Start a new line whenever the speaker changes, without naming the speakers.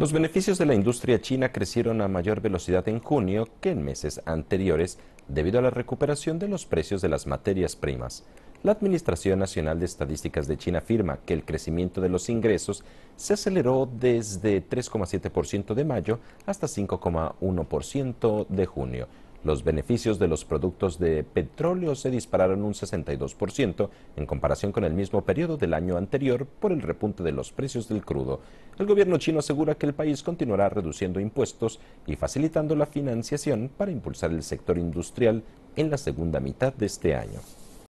Los beneficios de la industria china crecieron a mayor velocidad en junio que en meses anteriores debido a la recuperación de los precios de las materias primas. La Administración Nacional de Estadísticas de China afirma que el crecimiento de los ingresos se aceleró desde 3,7% de mayo hasta 5,1% de junio, los beneficios de los productos de petróleo se dispararon un 62% en comparación con el mismo periodo del año anterior por el repunte de los precios del crudo. El gobierno chino asegura que el país continuará reduciendo impuestos y facilitando la financiación para impulsar el sector industrial en la segunda mitad de este año.